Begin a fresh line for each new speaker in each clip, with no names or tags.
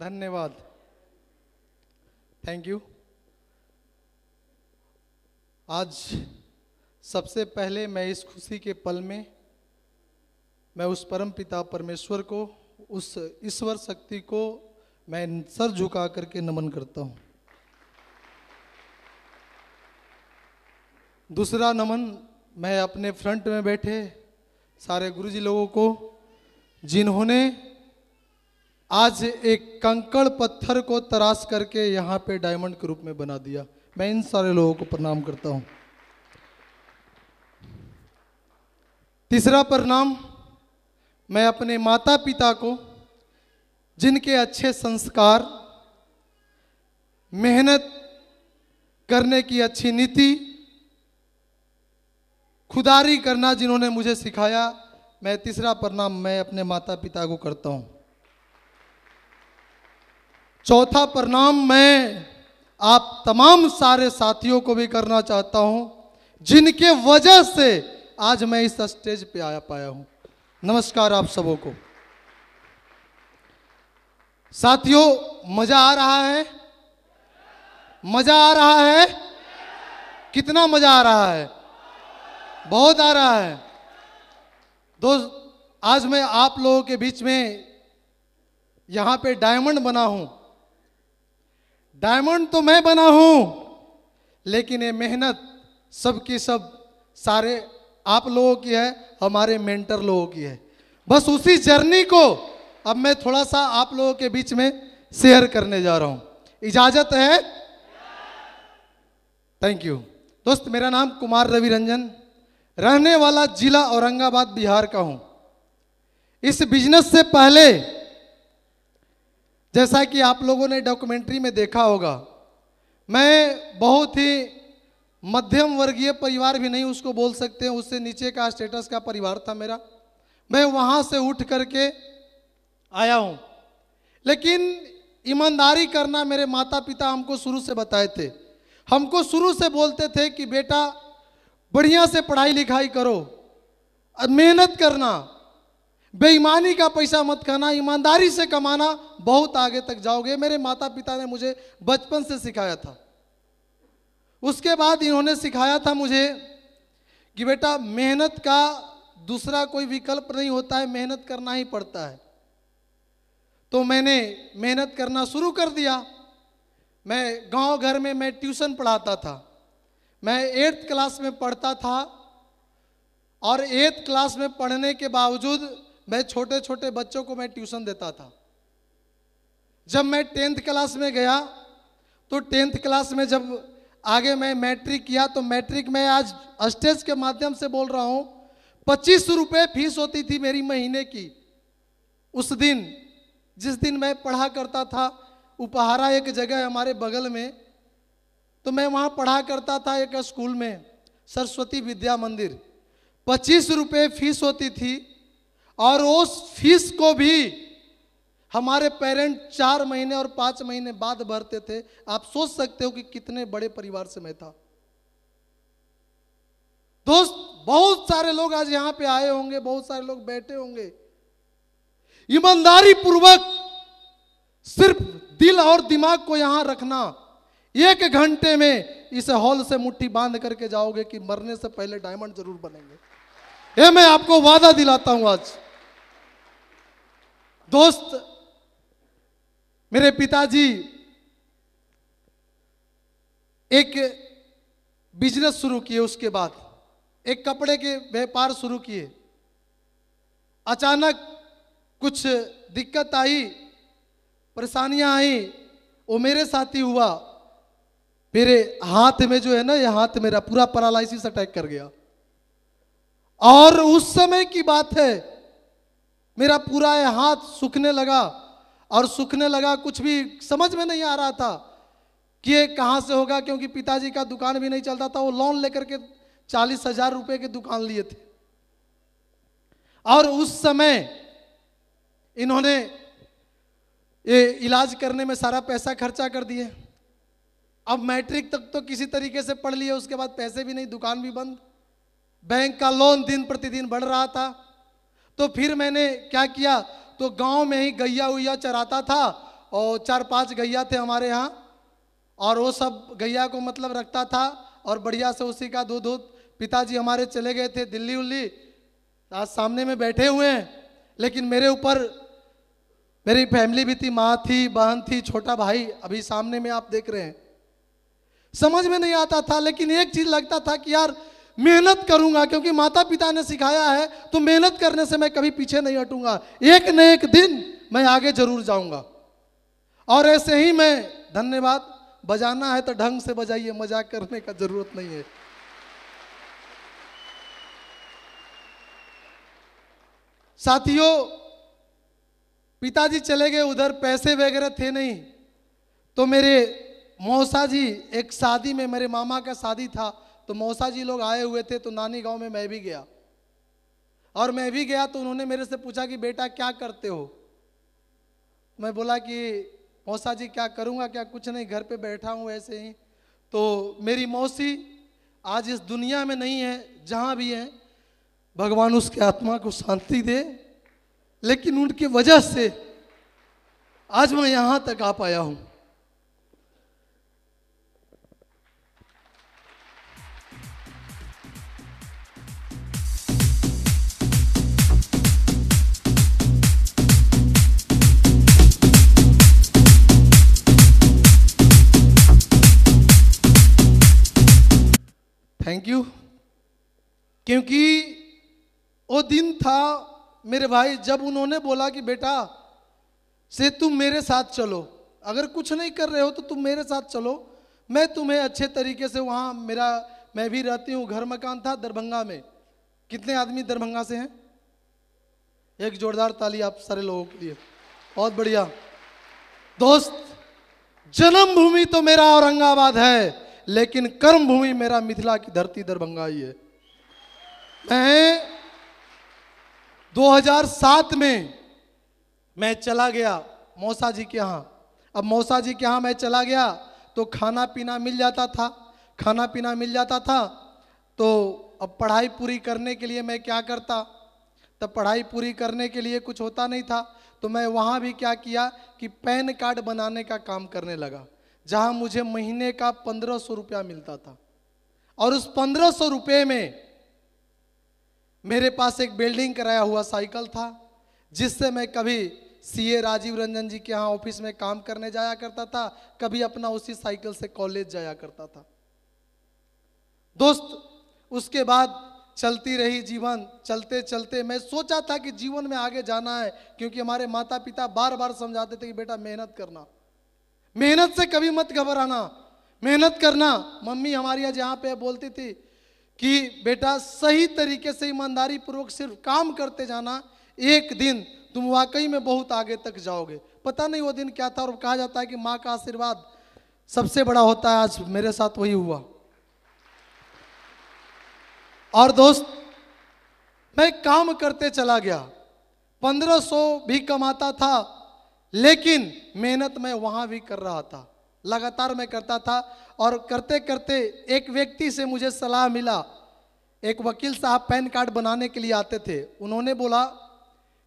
धन्यवाद thank you आज सबसे पहले मैं इस खुशी के पल में मैं उस परम पिता परमेश्वर को उस ईश्वर शक्ति को मैं सर झुका करके नमन करता हूँ दूसरा नमन मैं अपने फ्रंट में बैठे सारे गुरुजी लोगों को जिन्होंने आज एक कंकड़ पत्थर को तराश करके यहाँ पे डायमंड के रूप में बना दिया मैं इन सारे लोगों को प्रणाम करता हूँ तीसरा प्रणाम मैं अपने माता पिता को जिनके अच्छे संस्कार मेहनत करने की अच्छी नीति खुदारी करना जिन्होंने मुझे सिखाया मैं तीसरा प्रणाम मैं अपने माता पिता को करता हूँ चौथा प्रणाम मैं आप तमाम सारे साथियों को भी करना चाहता हूं जिनके वजह से आज मैं इस स्टेज पे आया पाया हूं नमस्कार आप सबों को साथियों मजा आ रहा है मजा आ रहा है कितना मजा आ रहा है बहुत आ रहा है दोस्त आज मैं आप लोगों के बीच में यहां पे डायमंड बना हूं डायमंड तो मैं बना हूं लेकिन ये मेहनत सब की सब सारे आप लोगों की है हमारे मेंटर लोगों की है बस उसी जर्नी को अब मैं थोड़ा सा आप लोगों के बीच में शेयर करने जा रहा हूं इजाजत है थैंक यू दोस्त मेरा नाम कुमार रवि रंजन रहने वाला जिला औरंगाबाद बिहार का हूं इस बिजनेस से पहले जैसा कि आप लोगों ने डॉक्यूमेंट्री में देखा होगा मैं बहुत ही मध्यम वर्गीय परिवार भी नहीं उसको बोल सकते हैं उससे नीचे का स्टेटस का परिवार था मेरा मैं वहाँ से उठ करके आया हूँ लेकिन ईमानदारी करना मेरे माता पिता हमको शुरू से बताए थे हमको शुरू से बोलते थे कि बेटा बढ़िया से पढ़ाई लिखाई करो मेहनत करना बेईमानी का पैसा मत खाना ईमानदारी से कमाना बहुत आगे तक जाओगे मेरे माता पिता ने मुझे बचपन से सिखाया था उसके बाद इन्होंने सिखाया था मुझे कि बेटा मेहनत का दूसरा कोई विकल्प नहीं होता है मेहनत करना ही पड़ता है तो मैंने मेहनत करना शुरू कर दिया मैं गांव घर में मैं ट्यूशन पढ़ाता था मैं एट्थ क्लास में पढ़ता था और एट्थ क्लास में पढ़ने के बावजूद मैं छोटे छोटे बच्चों को मैं ट्यूशन देता था जब मैं टेंथ क्लास में गया तो टेंथ क्लास में जब आगे मैं मैट्रिक किया तो मैट्रिक में आज स्टेज के माध्यम से बोल रहा हूँ पच्चीस रुपये फीस होती थी मेरी महीने की उस दिन जिस दिन मैं पढ़ा करता था उपहारा एक जगह हमारे बगल में तो मैं वहाँ पढ़ा करता था एक स्कूल में सरस्वती विद्या मंदिर पच्चीस रुपये फीस होती थी और उस फीस को भी हमारे पेरेंट चार महीने और पांच महीने बाद भरते थे आप सोच सकते हो कि कितने बड़े परिवार से मैं था दोस्त बहुत सारे लोग आज यहां पे आए होंगे बहुत सारे लोग बैठे होंगे ईमानदारी पूर्वक सिर्फ दिल और दिमाग को यहां रखना एक घंटे में इस हॉल से मुट्ठी बांध करके जाओगे कि मरने से पहले डायमंड जरूर बनेंगे ये मैं आपको वादा दिलाता हूं आज दोस्त मेरे पिताजी एक बिजनेस शुरू किए उसके बाद एक कपड़े के व्यापार शुरू किए अचानक कुछ दिक्कत आई परेशानियां आई वो मेरे साथ ही हुआ मेरे हाथ में जो है ना ये हाथ मेरा पूरा पैरालिसिस अटैक कर गया और उस समय की बात है मेरा पूरा हाथ सूखने लगा और सूखने लगा कुछ भी समझ में नहीं आ रहा था कि ये कहाँ से होगा क्योंकि पिताजी का दुकान भी नहीं चलता था वो लोन लेकर के चालीस हजार रुपये की दुकान लिए थे और उस समय इन्होंने ये इलाज करने में सारा पैसा खर्चा कर दिए अब मैट्रिक तक तो किसी तरीके से पढ़ लिए उसके बाद पैसे भी नहीं दुकान भी बंद बैंक का लोन दिन प्रतिदिन बढ़ रहा था तो फिर मैंने क्या किया तो गांव में ही गैया उइया चराता था और चार पांच गैया थे हमारे यहाँ और वो सब गैया को मतलब रखता था और बढ़िया से उसी का दूध दूध पिताजी हमारे चले गए थे दिल्ली उल्ली आज सामने में बैठे हुए हैं लेकिन मेरे ऊपर मेरी फैमिली भी थी माँ थी बहन थी छोटा भाई अभी सामने में आप देख रहे हैं समझ में नहीं आता था लेकिन एक चीज लगता था कि यार मेहनत करूंगा क्योंकि माता पिता ने सिखाया है तो मेहनत करने से मैं कभी पीछे नहीं हटूंगा एक न एक दिन मैं आगे जरूर जाऊंगा और ऐसे ही मैं धन्यवाद बजाना है तो ढंग से बजाइए मजाक करने का जरूरत नहीं है साथियों पिताजी चले गए उधर पैसे वगैरह थे नहीं तो मेरे मौसा जी एक शादी में मेरे मामा का शादी था तो मौसा जी लोग आए हुए थे तो नानी गांव में मैं भी गया और मैं भी गया तो उन्होंने मेरे से पूछा कि बेटा क्या करते हो मैं बोला कि मौसा जी क्या करूँगा क्या कुछ नहीं घर पे बैठा हूँ ऐसे ही तो मेरी मौसी आज इस दुनिया में नहीं है जहाँ भी है भगवान उसके आत्मा को शांति दे लेकिन उनकी वजह से आज मैं यहाँ तक आ पाया हूँ क्योंकि वो दिन था मेरे भाई जब उन्होंने बोला कि बेटा से तुम मेरे साथ चलो अगर कुछ नहीं कर रहे हो तो तुम मेरे साथ चलो मैं तुम्हें अच्छे तरीके से वहाँ मेरा मैं भी रहती हूँ घर मकान था दरभंगा में कितने आदमी दरभंगा से हैं एक जोरदार ताली आप सारे लोगों के लिए बहुत बढ़िया दोस्त जन्मभूमि तो मेरा औरंगाबाद है लेकिन कर्म भूमि मेरा मिथिला की धरती दरभंगा ही है मैं 2007 में मैं चला गया मौसा जी के यहाँ अब मौसा जी के यहाँ मैं चला गया तो खाना पीना मिल जाता था खाना पीना मिल जाता था तो अब पढ़ाई पूरी करने के लिए मैं क्या करता तब पढ़ाई पूरी करने के लिए कुछ होता नहीं था तो मैं वहाँ भी क्या किया कि पैन कार्ड बनाने का काम करने लगा जहाँ मुझे महीने का पंद्रह सौ रुपया मिलता था और उस पंद्रह सौ रुपये में मेरे पास एक बिल्डिंग कराया हुआ साइकिल था जिससे मैं कभी सीए राजीव रंजन जी के यहाँ ऑफिस में काम करने जाया करता था कभी अपना उसी साइकिल से कॉलेज जाया करता था दोस्त उसके बाद चलती रही जीवन चलते चलते मैं सोचा था कि जीवन में आगे जाना है क्योंकि हमारे माता पिता बार बार समझाते थे कि बेटा मेहनत करना मेहनत से कभी मत घबराना मेहनत करना मम्मी हमारी यहाँ पे बोलती थी कि बेटा सही तरीके से ईमानदारी पूर्वक सिर्फ काम करते जाना एक दिन तुम वाकई में बहुत आगे तक जाओगे पता नहीं वो दिन क्या था और कहा जाता है कि माँ का आशीर्वाद सबसे बड़ा होता है आज मेरे साथ वही हुआ और दोस्त मैं काम करते चला गया पंद्रह सौ भी कमाता था लेकिन मेहनत मैं वहां भी कर रहा था लगातार मैं करता था और करते करते एक व्यक्ति से मुझे सलाह मिला एक वकील साहब पैन कार्ड बनाने के लिए आते थे उन्होंने बोला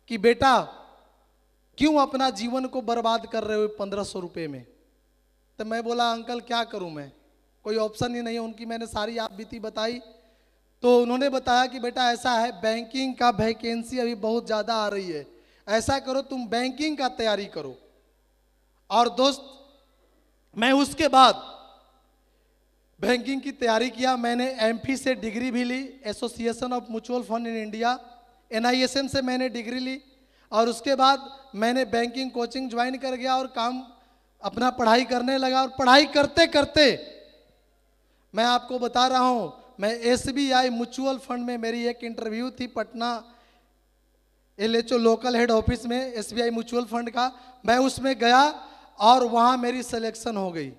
कि बेटा क्यों अपना जीवन को बर्बाद कर रहे हो पंद्रह सौ रुपये में तो मैं बोला अंकल क्या करूं मैं कोई ऑप्शन ही नहीं है उनकी मैंने सारी आप बीती बताई तो उन्होंने बताया कि बेटा ऐसा है बैंकिंग का वैकेंसी अभी बहुत ज़्यादा आ रही है ऐसा करो तुम बैंकिंग का तैयारी करो और दोस्त मैं उसके बाद बैंकिंग की तैयारी किया मैंने एमपी से डिग्री भी ली association of mutual fund in India NISM से मैंने डिग्री ली और उसके बाद मैंने बैंकिंग कोचिंग ज्वाइन कर गया और काम अपना पढ़ाई करने लगा और पढ़ाई करते करते मैं आपको बता रहा हूँ मैं एस म्यूचुअल फंड में मेरी एक इंटरव्यू थी Patna L local head office में एस म्यूचुअल फंड का मैं उसमें गया और वहाँ मेरी सिलेक्शन हो गई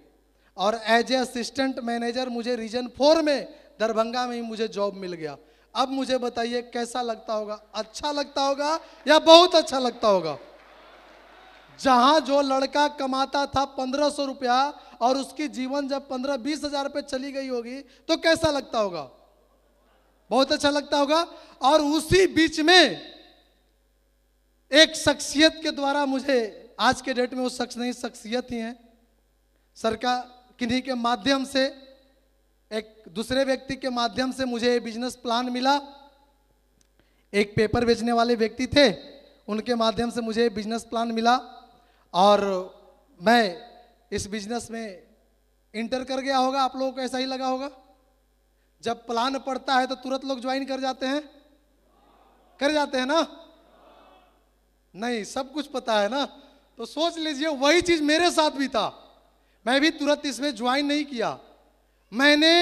और एज ए असिस्टेंट मैनेजर मुझे रीजन फोर में दरभंगा में ही मुझे जॉब मिल गया अब मुझे बताइए कैसा लगता होगा अच्छा लगता होगा या बहुत अच्छा लगता होगा जहां जो लड़का कमाता था पंद्रह सौ रुपया और उसकी जीवन जब पंद्रह बीस हजार रुपये चली गई होगी तो कैसा लगता होगा बहुत अच्छा लगता होगा और उसी बीच में एक शख्सियत के द्वारा मुझे आज के डेट में वो शख्स नहीं शख्सियत ही हैं सरकार किन्हीं के माध्यम से एक दूसरे व्यक्ति के माध्यम से मुझे बिजनेस प्लान मिला एक पेपर बेचने वाले व्यक्ति थे उनके माध्यम से मुझे बिजनेस प्लान मिला और मैं इस बिजनेस में इंटर कर गया होगा आप लोगों को ऐसा ही लगा होगा जब प्लान पड़ता है तो तुरंत लोग ज्वाइन कर जाते हैं कर जाते हैं ना नहीं सब कुछ पता है ना तो सोच लीजिए वही चीज मेरे साथ भी था मैं भी तुरंत इसमें ज्वाइन नहीं किया मैंने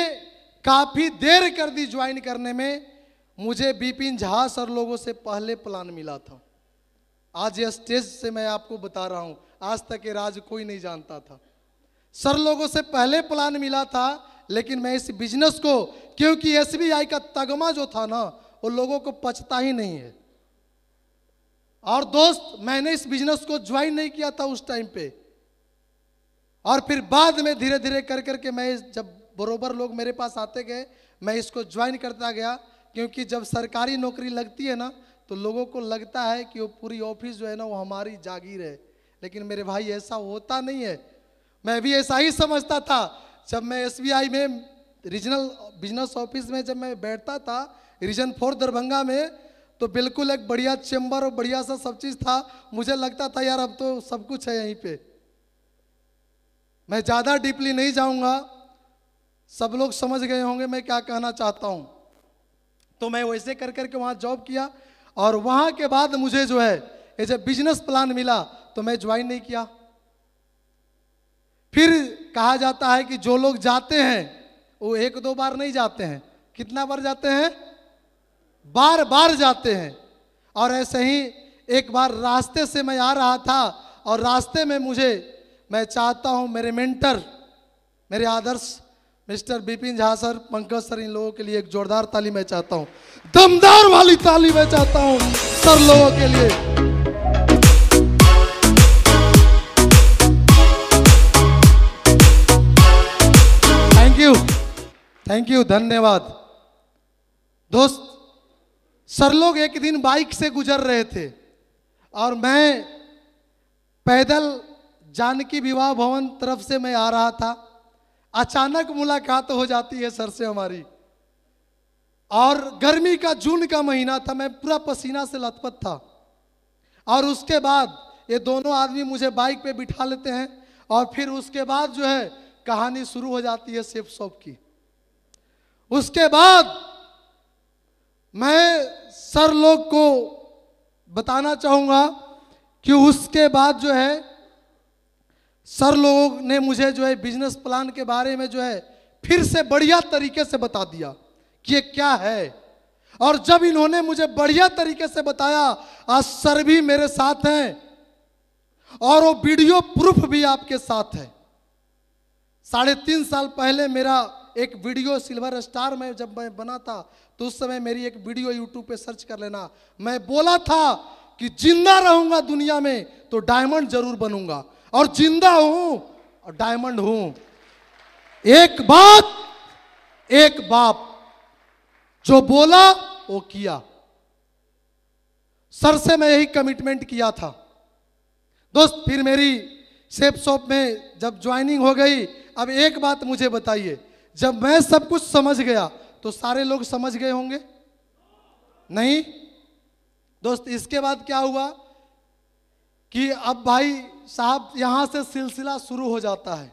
काफी देर कर दी ज्वाइन करने में मुझे बिपिन झा सर लोगों से पहले प्लान मिला था आज यह स्टेज से मैं आपको बता रहा हूं आज तक ये राज कोई नहीं जानता था सर लोगों से पहले प्लान मिला था लेकिन मैं इस बिजनेस को क्योंकि एसबीआई का तगमा जो था ना वो लोगों को पचता ही नहीं है और दोस्त मैंने इस बिजनेस को ज्वाइन नहीं किया था उस टाइम पे और फिर बाद में धीरे धीरे कर करके मैं जब बरोबर लोग मेरे पास आते गए मैं इसको ज्वाइन करता गया क्योंकि जब सरकारी नौकरी लगती है ना तो लोगों को लगता है कि वो पूरी ऑफिस जो है ना वो हमारी जागीर है लेकिन मेरे भाई ऐसा होता नहीं है मैं भी ऐसा ही समझता था जब मैं एस में रीजनल बिजनेस ऑफिस में जब मैं बैठता था रीजन फोर दरभंगा में तो बिल्कुल एक बढ़िया चैम्बर और बढ़िया सा सब चीज़ था मुझे लगता था यार अब तो सब कुछ है यहीं पे मैं ज़्यादा डीपली नहीं जाऊंगा सब लोग समझ गए होंगे मैं क्या कहना चाहता हूं तो मैं वैसे कर करके वहां जॉब किया और वहां के बाद मुझे जो है एज ए बिजनेस प्लान मिला तो मैं ज्वाइन नहीं किया फिर कहा जाता है कि जो लोग जाते हैं वो एक दो बार नहीं जाते हैं कितना बार जाते हैं बार बार जाते हैं और ऐसे ही एक बार रास्ते से मैं आ रहा था और रास्ते में मुझे मैं चाहता हूं मेरे मेंटर मेरे आदर्श mister Bipin Jha sir Pankaj sir इन लोगों के लिए एक जोरदार ताली मैं चाहता हूं दमदार वाली ताली मैं चाहता हूं सर लोगों के लिए थैंक यू थैंक यू धन्यवाद दोस्त सर लोग एक दिन बाइक से गुजर रहे थे और मैं पैदल जानकी विवाह भवन तरफ से मैं आ रहा था अचानक मुलाकात हो जाती है सर से हमारी और गर्मी का जून का महीना था मैं पूरा पसीना से लथपथ था और उसके बाद ये दोनों आदमी मुझे बाइक पे बिठा लेते हैं और फिर उसके बाद जो है कहानी शुरू हो जाती है सेफ शॉप की उसके बाद मैं सर लोग को बताना चाहूँगा कि उसके बाद जो है सर लोगों ने मुझे जो है बिजनेस प्लान के बारे में जो है फिर से बढ़िया तरीके से बता दिया कि ये क्या है और जब इन्होंने मुझे बढ़िया तरीके से बताया आज सर भी मेरे साथ हैं और वो वीडियो प्रूफ भी आपके साथ है साढ़े तीन साल पहले मेरा एक वीडियो सिल्वर स्टार में जब मैं बना था तो उस समय मेरी एक वीडियो यूट्यूब पे सर्च कर लेना मैं बोला था कि जिंदा रहूंगा दुनिया में तो डायमंड जरूर बनूंगा और जिंदा हूं और डायमंड हूं एक बात एक बाप जो बोला वो किया सर से मैं यही कमिटमेंट किया था दोस्त फिर मेरी सेप शॉप में जब ज्वाइनिंग हो गई अब एक बात मुझे बताइए जब मैं सब कुछ समझ गया तो सारे लोग समझ गए होंगे नहीं दोस्त इसके बाद क्या हुआ कि अब भाई साहब यहां से सिलसिला शुरू हो जाता है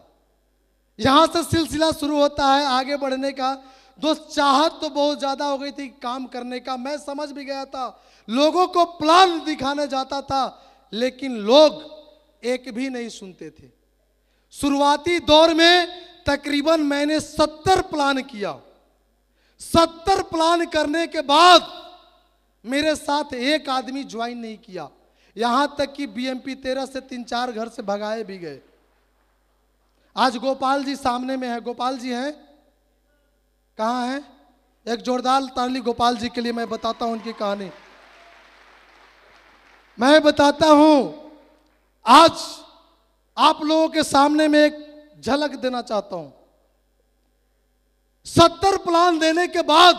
यहां से सिलसिला शुरू होता है आगे बढ़ने का दोस्त चाहत तो बहुत ज़्यादा हो गई थी काम करने का मैं समझ भी गया था लोगों को प्लान दिखाने जाता था लेकिन लोग एक भी नहीं सुनते थे शुरुआती दौर में तकरीबन मैंने सत्तर प्लान किया सत्तर प्लान करने के बाद मेरे साथ एक आदमी ज्वाइन नहीं किया यहां तक कि बीएमपी तेरह से तीन चार घर से भगाए भी गए आज गोपाल जी सामने में है गोपाल जी हैं कहा हैं एक जोरदार ताली गोपाल जी के लिए मैं बताता हूं उनकी कहानी मैं बताता हूं आज आप लोगों के सामने में एक झलक देना चाहता हूं सत्तर प्लान देने के बाद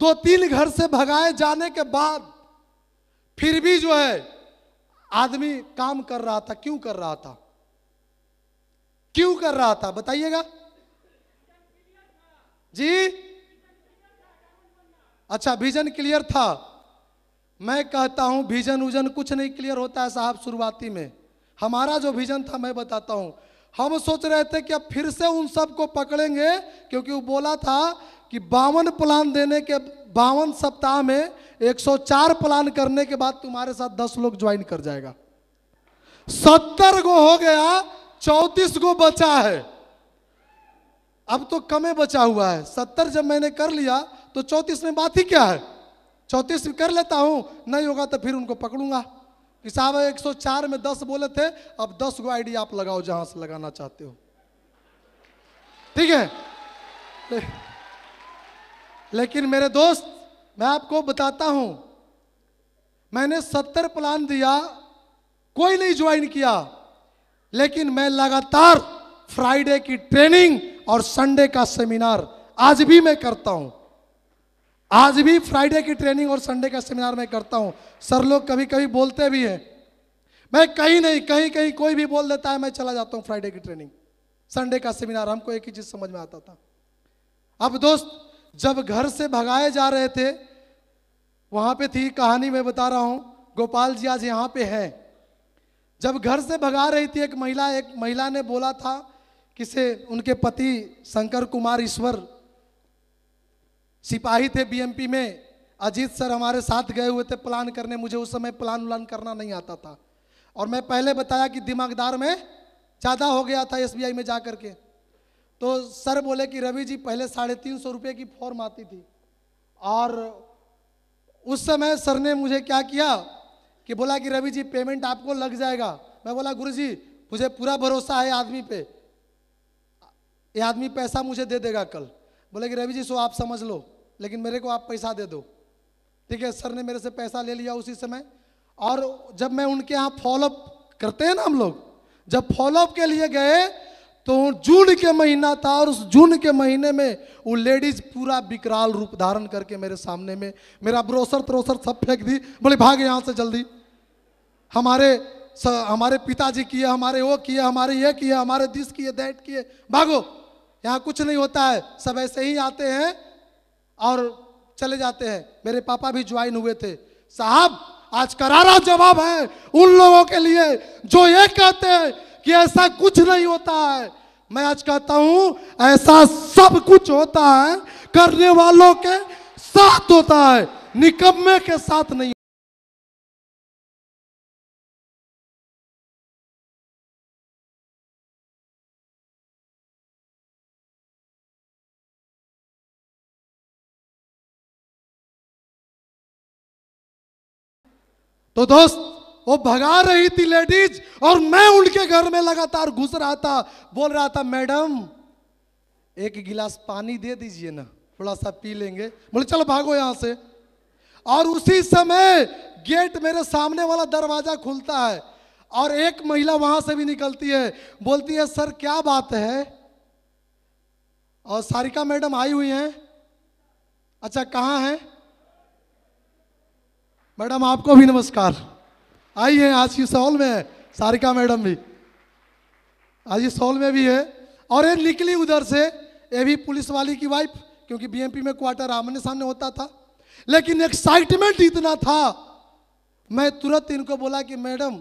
दो तीन घर से भगाए जाने के बाद फिर भी जो है आदमी काम कर रहा था क्यों कर रहा था क्यों कर रहा था बताइएगा जी अच्छा विजन क्लियर था मैं कहता हूं विजन उजन कुछ नहीं क्लियर होता है साहब शुरुआती में हमारा जो विजन था मैं बताता हूं हम सोच रहे थे कि अब फिर से उन सबको पकड़ेंगे क्योंकि वो बोला था कि बावन प्लान देने के बावन सप्ताह में 104 प्लान करने के बाद तुम्हारे साथ 10 लोग ज्वाइन कर जाएगा सत्तर गो हो गया चौतीस गो बचा है अब तो कमे बचा हुआ है सत्तर जब मैंने कर लिया तो चौतीस में बात ही क्या है चौतीस कर लेता हूं नहीं होगा तो फिर उनको पकड़ूंगा कि साहब 104 में 10 बोले थे अब 10 को आईडी आप लगाओ जहां से लगाना चाहते हो ठीक है ले, लेकिन मेरे दोस्त मैं आपको बताता हूं मैंने 70 प्लान दिया कोई नहीं ज्वाइन किया लेकिन मैं लगातार फ्राइडे की ट्रेनिंग और संडे का सेमिनार आज भी मैं करता हूं आज भी फ्राइडे की ट्रेनिंग और संडे का सेमिनार मैं करता हूँ सर लोग कभी कभी बोलते भी हैं मैं कहीं नहीं कहीं कहीं कोई भी बोल देता है मैं चला जाता हूँ फ्राइडे की ट्रेनिंग संडे का सेमिनार हमको एक ही चीज़ समझ में आता था अब दोस्त जब घर से भगाए जा रहे थे वहां पे थी कहानी मैं बता रहा हूँ गोपाल जी आज यहाँ पे हैं जब घर से भगा रही थी एक महिला एक महिला ने बोला था कि से उनके पति शंकर कुमार ईश्वर सिपाही थे बीएमपी में अजीत सर हमारे साथ गए हुए थे प्लान करने मुझे उस समय प्लान उलान करना नहीं आता था और मैं पहले बताया कि दिमागदार में ज़्यादा हो गया था एसबीआई में जा करके तो सर बोले कि रवि जी पहले साढ़े तीन सौ रुपये की फॉर्म आती थी और उस समय सर ने मुझे क्या किया कि बोला कि रवि जी पेमेंट आपको लग जाएगा मैं बोला गुरु जी मुझे पूरा भरोसा है आदमी पे ये आदमी पैसा मुझे दे देगा कल बोले कि रवि जी सो आप समझ लो लेकिन मेरे को आप पैसा दे दो ठीक है सर ने मेरे से पैसा ले लिया उसी समय और जब मैं उनके यहाँ फॉलोअप करते हैं ना हम लोग जब फॉलोअप के लिए गए तो जून के महीना था और उस जून के महीने में वो लेडीज पूरा विकराल रूप धारण करके मेरे सामने में मेरा ब्रोसर त्रोसर सब फेंक दी बोले भाग यहाँ से जल्दी हमारे स, हमारे पिताजी किए हमारे वो किए हमारे ये किए हमारे दिस किए दैट किए भागो यहाँ कुछ नहीं होता है सब ऐसे ही आते हैं और चले जाते हैं मेरे पापा भी ज्वाइन हुए थे साहब आज करारा जवाब है उन लोगों के लिए जो ये कहते हैं कि ऐसा कुछ नहीं होता है मैं आज कहता हूं ऐसा सब कुछ होता है करने वालों के साथ होता है निकम्मे के साथ नहीं तो दोस्त वो भगा रही थी लेडीज और मैं उनके घर में लगातार घुस रहा था बोल रहा था मैडम एक गिलास पानी दे दीजिए ना थोड़ा सा पी लेंगे बोले चलो भागो यहां से और उसी समय गेट मेरे सामने वाला दरवाजा खुलता है और एक महिला वहां से भी निकलती है बोलती है सर क्या बात है और सारिका मैडम आई हुई हैं अच्छा कहाँ हैं मैडम आपको भी नमस्कार आई है आज की सॉल में है सारिका मैडम भी आज इस सॉल में भी है और ये निकली उधर से ये भी पुलिस वाली की वाइफ क्योंकि बीएमपी में क्वार्टर आमने सामने होता था लेकिन एक्साइटमेंट इतना था मैं तुरंत इनको बोला कि मैडम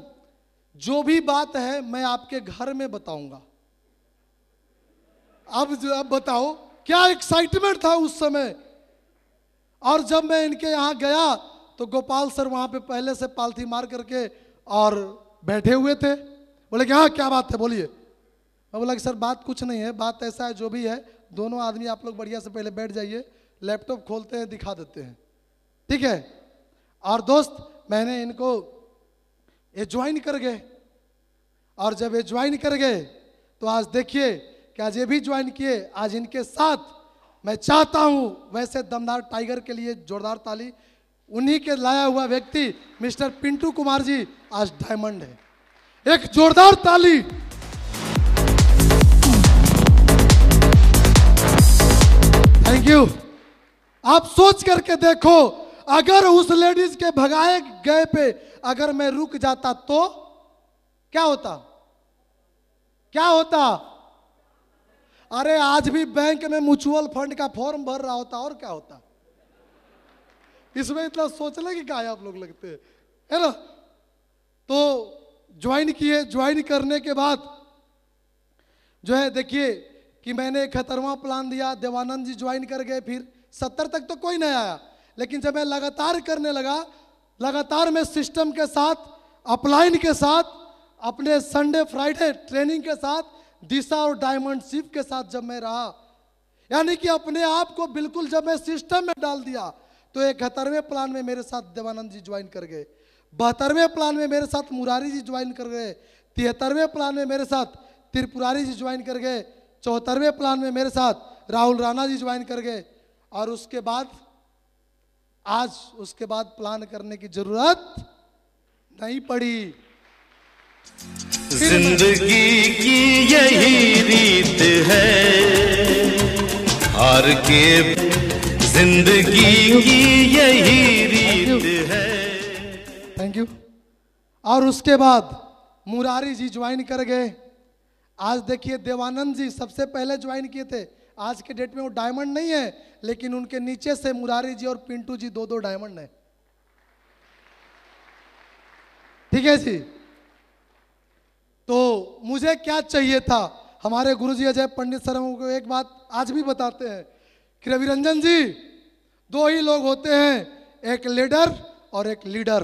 जो भी बात है मैं आपके घर में बताऊंगा अब जो अब बताओ क्या एक्साइटमेंट था उस समय और जब मैं इनके यहां गया तो गोपाल सर वहां पे पहले से पालथी मार करके और बैठे हुए थे बोले कि हाँ क्या बात है बोलिए मैं बोला कि सर बात कुछ नहीं है बात ऐसा है जो भी है दोनों आदमी आप लोग बढ़िया से पहले बैठ जाइए लैपटॉप खोलते हैं दिखा देते हैं ठीक है और दोस्त मैंने इनको ये ज्वाइन कर गए और जब ये ज्वाइन कर गए तो आज देखिए कि आज ये भी ज्वाइन किए आज इनके साथ मैं चाहता हूं वैसे दमदार टाइगर के लिए जोरदार ताली उन्हीं के लाया हुआ व्यक्ति मिस्टर पिंटू कुमार जी आज डायमंड है एक जोरदार ताली थैंक यू आप सोच करके देखो अगर उस लेडीज के भगाए गए पे अगर मैं रुक जाता तो क्या होता क्या होता अरे आज भी बैंक में म्यूचुअल फंड का फॉर्म भर रहा होता और क्या होता इसमें इतना सोचना कि गाय आप लोग लगते है ना तो ज्वाइन किए ज्वाइन करने के बाद जो है देखिए कि मैंने खतरवा प्लान दिया देवानंद जी ज्वाइन कर गए फिर सत्तर तक तो कोई नहीं आया लेकिन जब मैं लगातार करने लगा लगातार मैं सिस्टम के साथ अपलाइन के साथ अपने संडे फ्राइडे ट्रेनिंग के साथ दिशा और डायमंड शिप के साथ जब मैं रहा यानी कि अपने आप को बिल्कुल जब मैं सिस्टम में डाल दिया तो इकहत्तरवें प्लान में मेरे साथ देवानंद जी ज्वाइन कर गए बहत्तरवें प्लान में मेरे साथ मुरारी जी ज्वाइन कर गए तिहत्तरवें प्लान में मेरे साथ त्रिपुरारी जी ज्वाइन कर गए चौहत्तरवें प्लान में मेरे साथ राहुल राणा जी ज्वाइन कर गए और उसके बाद आज उसके बाद प्लान करने की जरूरत नहीं पड़ी जिंदगी की यही रीत है हार के जिंदगी की यही रीत है थैंक यू और उसके बाद मुरारी जी ज्वाइन कर गए आज देखिए देवानंद जी सबसे पहले ज्वाइन किए थे आज के डेट में वो डायमंड नहीं है लेकिन उनके नीचे से मुरारी जी और पिंटू जी दो दो डायमंड हैं ठीक है जी तो मुझे क्या चाहिए था हमारे गुरुजी अजय पंडित सर को एक बात आज भी बताते हैं कि रवि रंजन जी दो ही लोग होते हैं एक लीडर और एक लीडर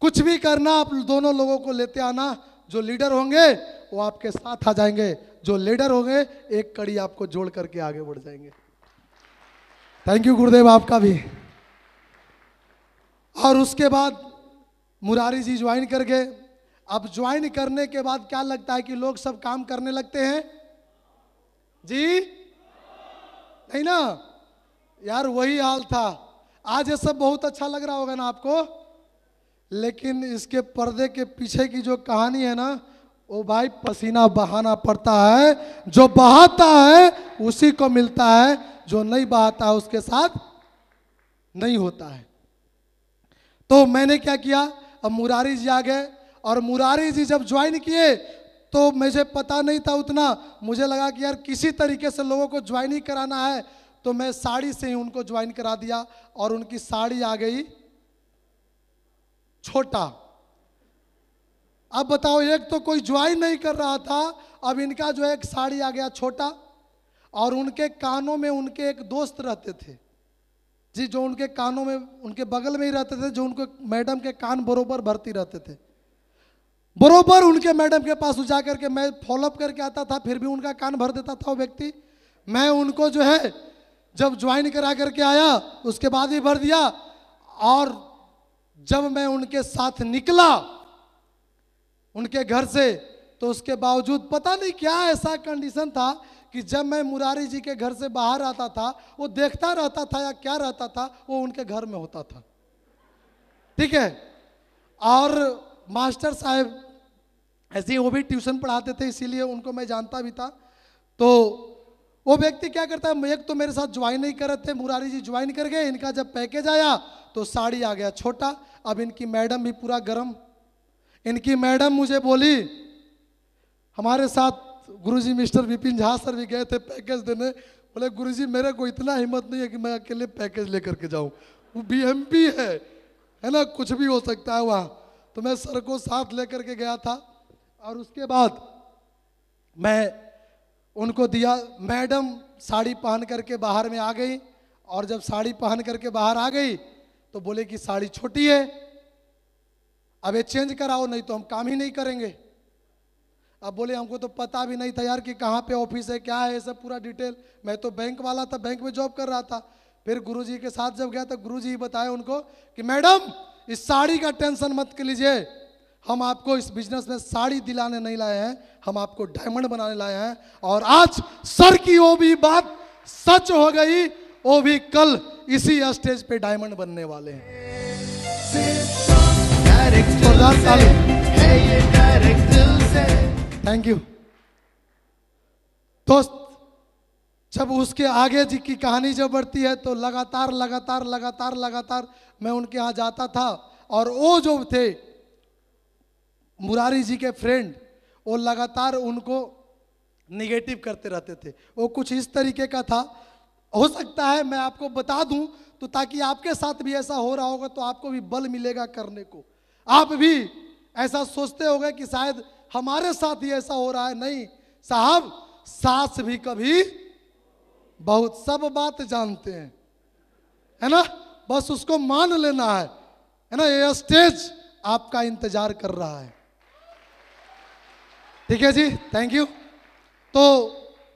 कुछ भी करना आप दोनों लोगों को लेते आना जो लीडर होंगे वो आपके साथ आ जाएंगे जो लीडर होंगे एक कड़ी आपको जोड़ करके आगे बढ़ जाएंगे थैंक यू गुरुदेव आपका भी और उसके बाद मुरारी जी ज्वाइन कर गए अब ज्वाइन करने के बाद क्या लगता है कि लोग सब काम करने लगते हैं जी नहीं ना यार वही हाल था आज ये सब बहुत अच्छा लग रहा होगा ना आपको लेकिन इसके पर्दे के पीछे की जो कहानी है ना वो भाई पसीना बहाना पड़ता है जो बहाता है उसी को मिलता है जो नहीं बहाता उसके साथ नहीं होता है तो मैंने क्या किया अब मुरारी जी आ गए और मुरारी जी जब ज्वाइन किए तो मुझे पता नहीं था उतना मुझे लगा कि यार किसी तरीके से लोगों को ज्वाइन ही कराना है तो मैं साड़ी से ही उनको ज्वाइन करा दिया और उनकी साड़ी आ गई छोटा अब बताओ एक तो कोई ज्वाइन नहीं कर रहा था अब इनका जो एक साड़ी आ गया छोटा और उनके कानों में उनके एक दोस्त रहते थे जी जो उनके कानों में उनके बगल में ही रहते थे जो उनको मैडम के कान बरोबर भरती रहते थे बरोबर उनके मैडम के पास जा करके मैं फॉलोअप करके आता था फिर भी उनका कान भर देता था वो व्यक्ति मैं उनको जो है जब ज्वाइन करा करके आया उसके बाद भी भर दिया और जब मैं उनके साथ निकला उनके घर से तो उसके बावजूद पता नहीं क्या ऐसा कंडीशन था कि जब मैं मुरारी जी के घर से बाहर आता था वो देखता रहता था या क्या रहता था वो उनके घर में होता था ठीक है और मास्टर साहब ऐसे ही वो भी ट्यूशन पढ़ाते थे इसीलिए उनको मैं जानता भी था तो वो व्यक्ति क्या करता है एक तो मेरे साथ ज्वाइन नहीं रहे थे मुरारी जी ज्वाइन कर गए इनका जब पैकेज आया तो साड़ी आ गया छोटा अब इनकी मैडम भी पूरा गर्म इनकी मैडम मुझे बोली हमारे साथ गुरुजी मिस्टर विपिन झा सर भी गए थे पैकेज देने बोले गुरुजी मेरे को इतना हिम्मत नहीं है कि मैं अकेले पैकेज लेकर के जाऊं वो बीएमपी है है ना कुछ भी हो सकता है वहाँ तो मैं सर को साथ लेकर के गया था और उसके बाद मैं उनको दिया मैडम साड़ी पहन करके बाहर में आ गई और जब साड़ी पहन करके बाहर आ गई तो बोले कि साड़ी छोटी है अब ये चेंज कराओ नहीं तो हम काम ही नहीं करेंगे अब बोले हमको तो पता भी नहीं था यार कि कहाँ पे ऑफिस है क्या है ये सब पूरा डिटेल मैं तो बैंक वाला था बैंक में जॉब कर रहा था फिर गुरुजी के साथ जब गया तो गुरुजी बताया उनको कि मैडम इस साड़ी का टेंशन मत लीजिए हम आपको इस बिजनेस में साड़ी दिलाने नहीं लाए हैं हम आपको डायमंड बनाने लाए हैं और आज सर की वो भी बात सच हो गई वो भी कल इसी स्टेज पे डायमंड बनने वाले हैं थैंक यू दोस्त जब उसके आगे जी की कहानी जब बढ़ती है तो लगातार लगातार लगातार लगातार मैं उनके यहाँ जाता था और वो जो थे मुरारी जी के फ्रेंड वो लगातार उनको निगेटिव करते रहते थे वो कुछ इस तरीके का था हो सकता है मैं आपको बता दूं तो ताकि आपके साथ भी ऐसा हो रहा होगा तो आपको भी बल मिलेगा करने को आप भी ऐसा सोचते हो कि शायद हमारे साथ ही ऐसा हो रहा है नहीं साहब सास भी कभी बहुत सब बात जानते हैं है ना बस उसको मान लेना है है ना ये स्टेज आपका इंतजार कर रहा है ठीक है जी थैंक यू तो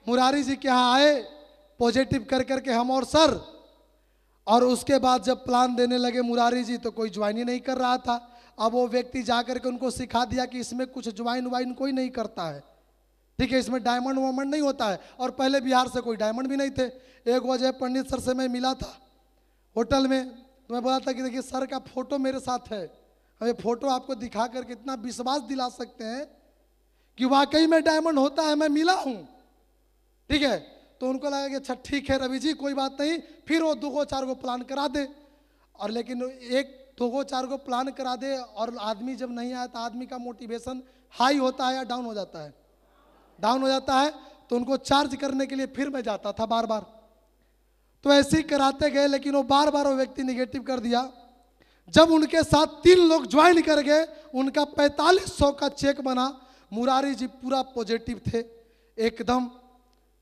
मुरारी जी के यहाँ आए पॉजिटिव कर करके हम और सर और उसके बाद जब प्लान देने लगे मुरारी जी तो कोई ज्वाइन ही नहीं कर रहा था अब वो व्यक्ति जा करके उनको सिखा दिया कि इसमें कुछ ज्वाइन वाइन कोई नहीं करता है ठीक है इसमें डायमंड वामंड नहीं होता है और पहले बिहार से कोई डायमंड भी नहीं थे एक वजह पंडित सर से मैं मिला था होटल में तो मैं बोला था कि देखिए सर का फोटो मेरे साथ है हमें फोटो आपको दिखा करके इतना विश्वास दिला सकते हैं कि वाकई में डायमंड होता है मैं मिला हूं ठीक है तो उनको लगा कि अच्छा ठीक है रवि जी कोई बात नहीं फिर वो दो चार गो प्लान करा दे और लेकिन एक दो गो चार गो प्लान करा दे और आदमी जब नहीं आया तो आदमी का मोटिवेशन हाई होता है या डाउन हो जाता है डाउन हो जाता है तो उनको चार्ज करने के लिए फिर मैं जाता था बार बार तो ऐसे ही कराते गए लेकिन वो बार बार वो व्यक्ति निगेटिव कर दिया जब उनके साथ तीन लोग ज्वाइन कर गए उनका पैंतालीस सौ का चेक बना मुरारी जी पूरा पॉजिटिव थे एकदम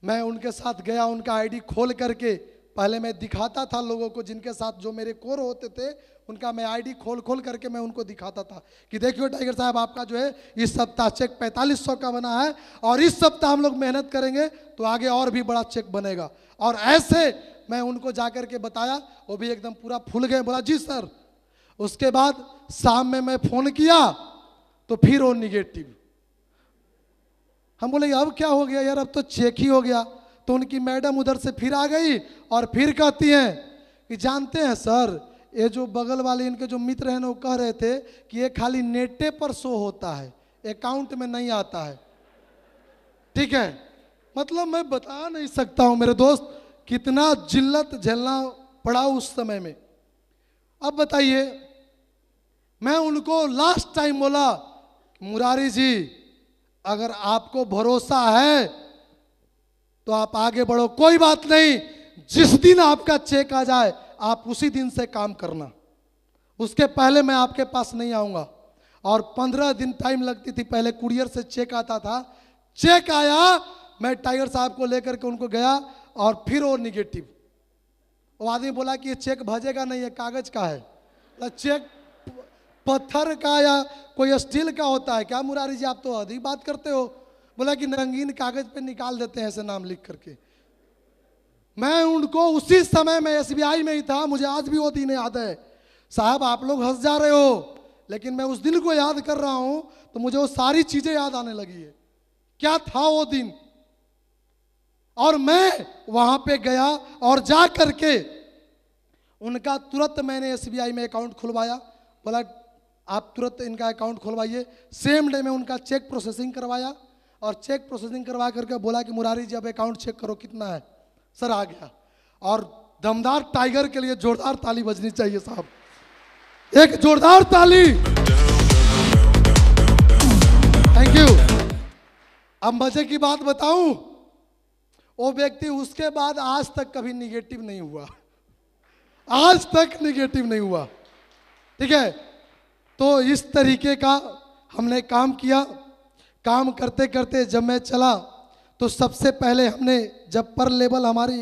मैं उनके साथ गया उनका आईडी खोल करके पहले मैं दिखाता था लोगों को जिनके साथ जो मेरे कोर होते थे उनका मैं आईडी खोल खोल करके मैं उनको दिखाता था कि देखियो टाइगर साहब आपका जो है इस सप्ताह चेक पैंतालीस सौ का बना है और इस सप्ताह हम लोग मेहनत करेंगे तो आगे और भी बड़ा चेक बनेगा और ऐसे मैं उनको जा के बताया वो भी एकदम पूरा फूल गए बोला जी सर उसके बाद शाम में मैं फ़ोन किया तो फिर वो निगेटिव हम बोले अब क्या हो गया यार अब तो चेक ही हो गया तो उनकी मैडम उधर से फिर आ गई और फिर कहती हैं कि जानते हैं सर ये जो बगल वाले इनके जो मित्र हैं ना वो कह रहे थे कि ये खाली नेटे पर शो होता है अकाउंट में नहीं आता है ठीक है मतलब मैं बता नहीं सकता हूँ मेरे दोस्त कितना जिल्लत झेलना पड़ा उस समय में अब बताइए मैं उनको लास्ट टाइम बोला मुरारी जी अगर आपको भरोसा है तो आप आगे बढ़ो कोई बात नहीं जिस दिन आपका चेक आ जाए आप उसी दिन से काम करना उसके पहले मैं आपके पास नहीं आऊंगा और पंद्रह दिन टाइम लगती थी पहले कुरियर से चेक आता था चेक आया मैं टाइगर साहब को लेकर के उनको गया और फिर और निगेटिव वो आदमी बोला कि ये चेक भजेगा नहीं है कागज का है तो चेक पत्थर का या कोई स्टील का होता है क्या मुरारी जी आप तो अधिक बात करते हो बोला कि रंगीन कागज पे निकाल देते हैं ऐसे नाम लिख करके मैं उनको उसी समय में एसबीआई में ही था मुझे आज भी वो दिन याद है साहब आप लोग हंस जा रहे हो लेकिन मैं उस दिन को याद कर रहा हूं तो मुझे वो सारी चीजें याद आने लगी है क्या था वो दिन और मैं वहां पे गया और जा करके उनका तुरंत मैंने एसबीआई में अकाउंट खुलवाया बोला आप तुरंत इनका अकाउंट खुलवाइए सेम डे में उनका चेक प्रोसेसिंग करवाया और चेक प्रोसेसिंग करवा करके बोला कि मुरारी जी अब अकाउंट चेक करो कितना है सर आ गया और दमदार टाइगर के लिए जोरदार ताली बजनी चाहिए साहब एक जोरदार ताली थैंक यू अब मजे की बात बताऊं वो व्यक्ति उसके बाद आज तक कभी निगेटिव नहीं हुआ आज तक निगेटिव नहीं हुआ ठीक है तो इस तरीके का हमने काम किया काम करते करते जब मैं चला तो सबसे पहले हमने जब पर लेवल हमारी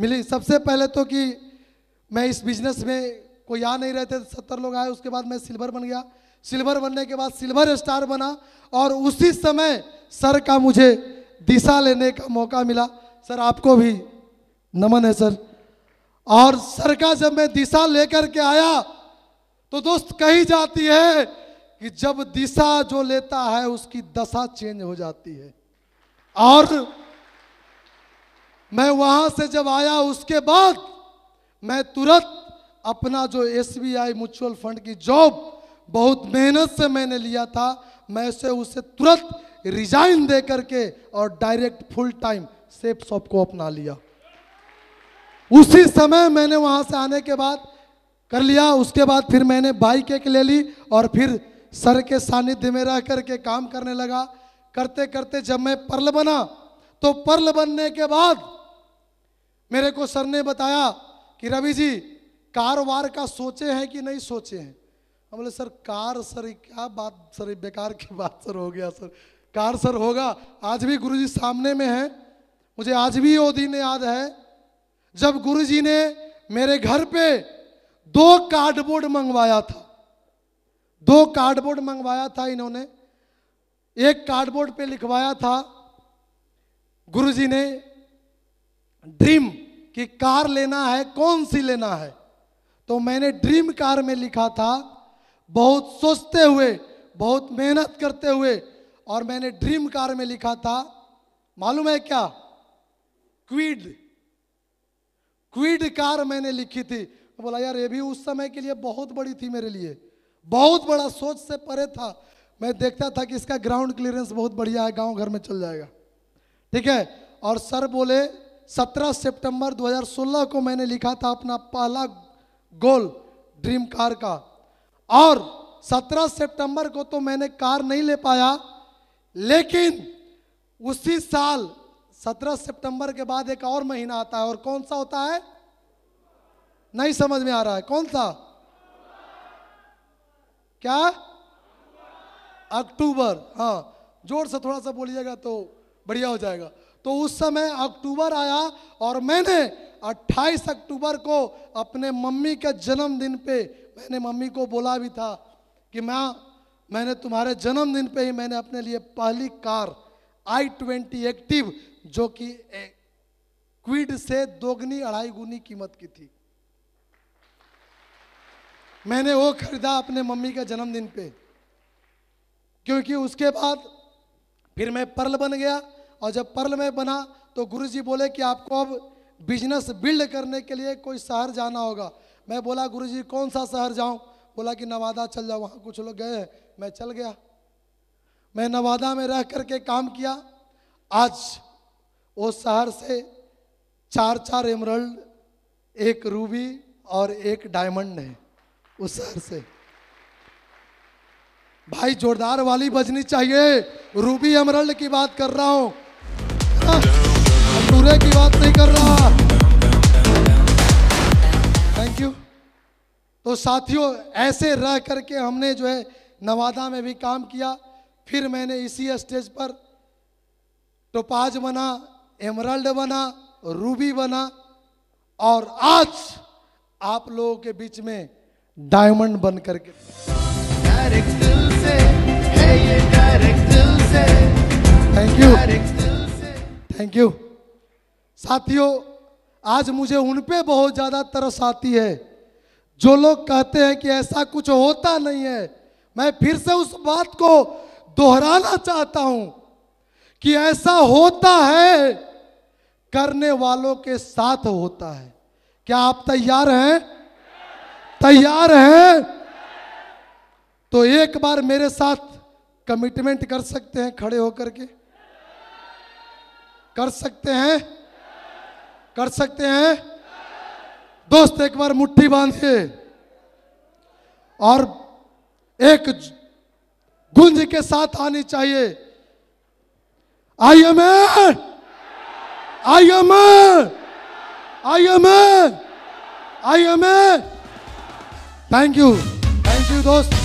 मिली सबसे पहले तो कि मैं इस बिजनेस में कोई आ नहीं रहते सत्तर लोग आए उसके बाद मैं सिल्वर बन गया सिल्वर बनने के बाद सिल्वर स्टार बना और उसी समय सर का मुझे दिशा लेने का मौका मिला सर आपको भी नमन है सर और सर का जब मैं दिशा लेकर के आया तो दोस्त कही जाती है कि जब दिशा जो लेता है उसकी दशा चेंज हो जाती है और मैं वहां से जब आया उसके बाद मैं तुरंत अपना जो S B I mutual fund की जॉब बहुत मेहनत से मैंने लिया था मैं उसे उसे तुरंत रिजाइन दे करके और direct full time safe shop को अपना लिया उसी समय मैंने वहां से आने के बाद कर लिया उसके बाद फिर मैंने बाइक एक ले ली और फिर सर के सानिध्य में रह कर के काम करने लगा करते करते जब मैं पर्ल बना तो पर्ल बनने के बाद मेरे को सर ने बताया कि रवि जी कारोबार का सोचे हैं कि नहीं सोचे हैं हम बोले सर कार सर क्या बात सर बेकार की बात सर हो गया सर कार सर होगा आज भी गुरु जी सामने में है मुझे आज भी वो दिन याद है जब गुरु जी ने मेरे घर पे दो कार्डबोर्ड मंगवाया था दो कार्डबोर्ड मंगवाया था इन्होंने एक कार्डबोर्ड पे लिखवाया था गुरुजी ने ड्रीम कि कार लेना है कौन सी लेना है तो मैंने ड्रीम कार में लिखा था बहुत सोचते हुए बहुत मेहनत करते हुए और मैंने ड्रीम कार में लिखा था मालूम है क्या क्विड क्विड कार मैंने लिखी थी बोला यार ये भी उस समय के लिए बहुत बड़ी थी मेरे लिए बहुत बड़ा सोच से परे था मैं देखता था कि इसका ग्राउंड क्लियरेंस बहुत बढ़िया है गांव घर में चल जाएगा ठीक है और सर बोले 17 सितंबर 2016 को मैंने लिखा था अपना पहला गोल ड्रीम कार का और 17 सितंबर को तो मैंने कार नहीं ले पाया लेकिन उसी साल 17 सितंबर के बाद एक और महीना आता है और कौन सा होता है नहीं समझ में आ रहा है कौन सा क्या अक्टूबर हाँ जोर से थोड़ा सा बोलिएगा तो बढ़िया हो जाएगा तो उस समय अक्टूबर आया और मैंने 28 अक्टूबर को अपने मम्मी के जन्मदिन पे मैंने मम्मी को बोला भी था कि मैं मैंने तुम्हारे जन्मदिन पे ही मैंने अपने लिए पहली कार आई ट्वेंटी एक्टिव जो कि क्विड से दोगुनी अढ़ाई गुनी कीमत की थी मैंने वो खरीदा अपने मम्मी के जन्मदिन पे क्योंकि उसके बाद फिर मैं पर्ल बन गया और जब पर्ल में बना तो गुरुजी बोले कि आपको अब बिजनेस बिल्ड करने के लिए कोई शहर जाना होगा मैं बोला गुरुजी कौन सा शहर जाऊं बोला कि नवादा चल जाओ वहाँ कुछ लोग गए मैं चल गया मैं नवादा में रह करके काम किया आज वो शहर से चार चार एमरल्ड एक रूबी और एक डायमंड है उस शहर से भाई जोरदार वाली बजनी चाहिए रूबी अमरल्ड की बात कर रहा हूं पूरे की बात नहीं कर रहा थैंक यू तो साथियों ऐसे रह करके हमने जो है नवादा में भी काम किया फिर मैंने इसी स्टेज पर टोपाज बना एमरल्ड बना रूबी बना और आज आप लोगों के बीच में डायमंड बन करके थैंक यू थैंक यू साथियों आज मुझे उन पे बहुत ज़्यादा तरस आती है जो लोग कहते हैं कि ऐसा कुछ होता नहीं है मैं फिर से उस बात को दोहराना चाहता हूं कि ऐसा होता है करने वालों के साथ होता है क्या आप तैयार हैं तैयार है तो एक बार मेरे साथ कमिटमेंट कर सकते हैं खड़े होकर के कर सकते हैं कर सकते हैं दोस्त एक बार मुट्ठी बांधे और एक गुंज के साथ आनी चाहिए I am I am I am I am Thank you. Thank you, those.